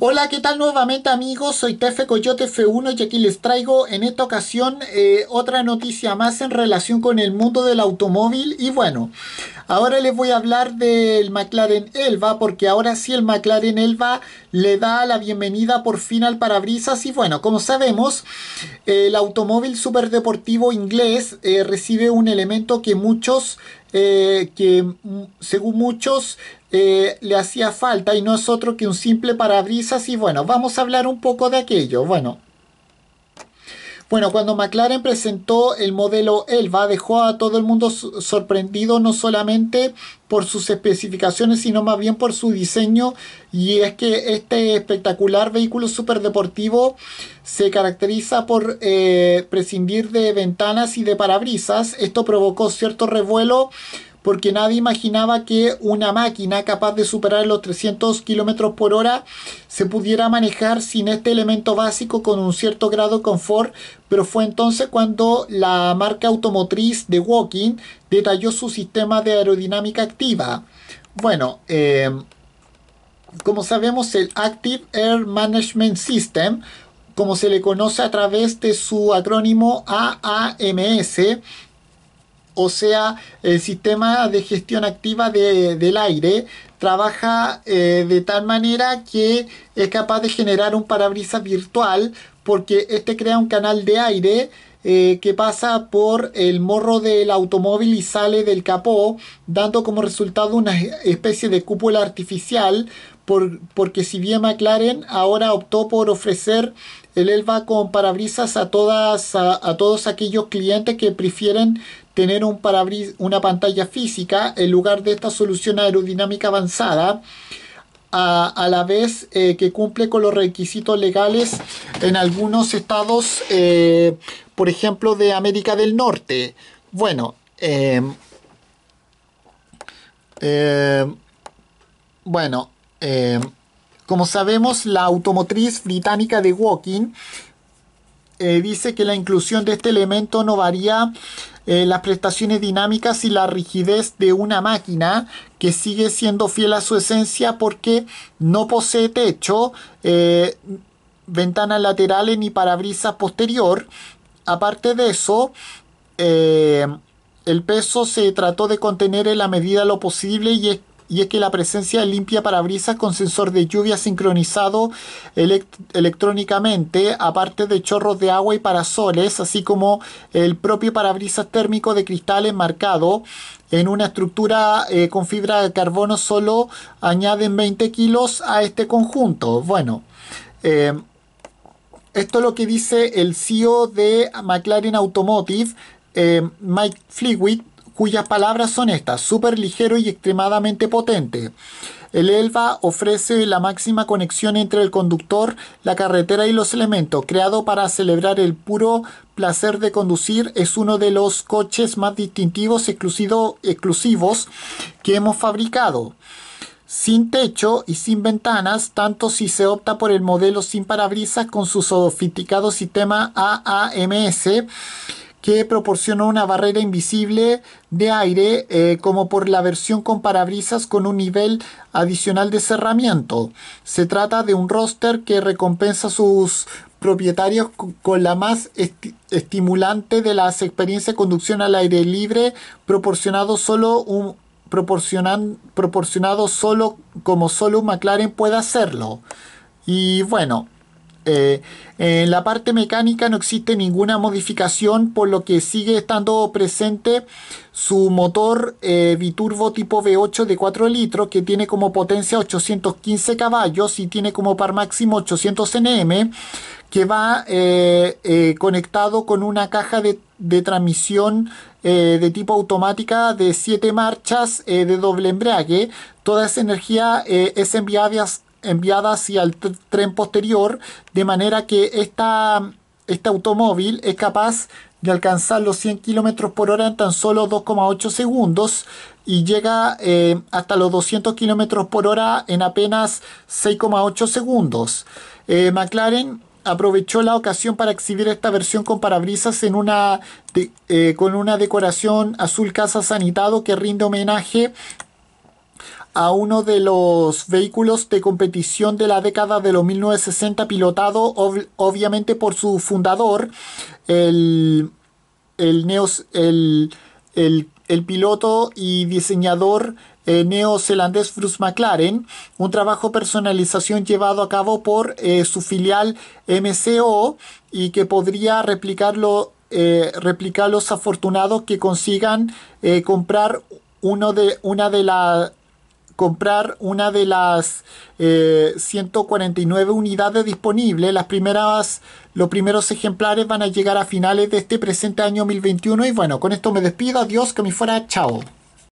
Hola, ¿qué tal nuevamente amigos? Soy Tefe Coyote F1 y aquí les traigo en esta ocasión eh, otra noticia más en relación con el mundo del automóvil y bueno, ahora les voy a hablar del McLaren Elva porque ahora sí el McLaren Elva le da la bienvenida por fin al parabrisas y bueno, como sabemos, el automóvil superdeportivo inglés eh, recibe un elemento que muchos eh, que mm, según muchos eh, le hacía falta y no es otro que un simple parabrisas y bueno, vamos a hablar un poco de aquello. Bueno, bueno, cuando McLaren presentó el modelo Elva, dejó a todo el mundo sorprendido no solamente por sus especificaciones, sino más bien por su diseño. Y es que este espectacular vehículo superdeportivo se caracteriza por eh, prescindir de ventanas y de parabrisas. Esto provocó cierto revuelo porque nadie imaginaba que una máquina capaz de superar los 300 kilómetros por hora se pudiera manejar sin este elemento básico con un cierto grado de confort, pero fue entonces cuando la marca automotriz de Walking detalló su sistema de aerodinámica activa. Bueno, eh, como sabemos, el Active Air Management System, como se le conoce a través de su acrónimo AAMS, o sea, el sistema de gestión activa del aire trabaja eh, de tal manera que es capaz de generar un parabrisas virtual porque este crea un canal de aire eh, que pasa por el morro del automóvil y sale del capó, dando como resultado una especie de cúpula artificial, por, porque si bien McLaren ahora optó por ofrecer el ELVA con parabrisas a, todas, a todos aquellos clientes que prefieren tener un parabris, una pantalla física en lugar de esta solución aerodinámica avanzada, a, la vez eh, que cumple con los requisitos legales en algunos estados, eh, por ejemplo, de América del Norte. Bueno, eh, bueno, como sabemos, la automotriz británica de Walking dice que la inclusión de este elemento no varía eh, las prestaciones dinámicas y la rigidez de una máquina que sigue siendo fiel a su esencia porque no posee techo, eh, ventanas laterales ni parabrisas posterior. Aparte de eso, eh, el peso se trató de contener en la medida lo posible y es y es que la presencia de limpia parabrisas con sensor de lluvia sincronizado electrónicamente, aparte de chorros de agua y parasoles, así como el propio parabrisas térmico de cristal enmarcado en una estructura eh, con fibra de carbono, solo añaden 20 kilos a este conjunto. Bueno. Eh, esto es lo que dice el CEO de McLaren Automotive, eh, Mike Flewitt, cuyas palabras son estas, súper ligero y extremadamente potente. El ELVA ofrece la máxima conexión entre el conductor, la carretera y los elementos. Creado para celebrar el puro placer de conducir, es uno de los coches más distintivos exclusivos que hemos fabricado. Sin techo y sin ventanas, tanto si se opta por el modelo sin parabrisas con su sofisticado sistema AAMS, que proporcionó una barrera invisible de aire eh, como por la versión con parabrisas con un nivel adicional de cerramiento. Se trata de un roster que recompensa a sus propietarios con la más estimulante de las experiencias de conducción al aire libre proporcionado un, proporcionado solo como solo un McLaren puede hacerlo. Y bueno, eh, en la parte mecánica no existe ninguna modificación, por lo que sigue estando presente su motor eh, biturbo tipo V8 de 4 litros, que tiene como potencia 815 caballos y tiene como par máximo 800 Nm, que va eh, conectado con una caja de, transmisión de tipo automática de 7 marchas de doble embrague. Toda esa energía es enviada enviada hacia el tren posterior, de manera que esta, este automóvil es capaz de alcanzar los 100 km por hora en tan solo 2,8 segundos y llega eh, hasta los 200 km por hora en apenas 6,8 segundos. Eh, McLaren aprovechó la ocasión para exhibir esta versión con parabrisas en una eh, con una decoración azul casa sanitado que rinde homenaje a uno de los vehículos de competición de la década de los 1960 pilotado obviamente por su fundador, el, neos, el, piloto y diseñador eh, neozelandés Bruce McLaren, un trabajo personalización llevado a cabo por eh, su filial MCO y que podría replicarlo, eh, replicar los afortunados que consigan comprar uno de, una de las comprar una de las 149 eh, unidades disponibles. Las primeras, los primeros ejemplares van a llegar a finales de este presente año 2021. Y bueno, con esto me despido. Adiós, que me fuera. Chao.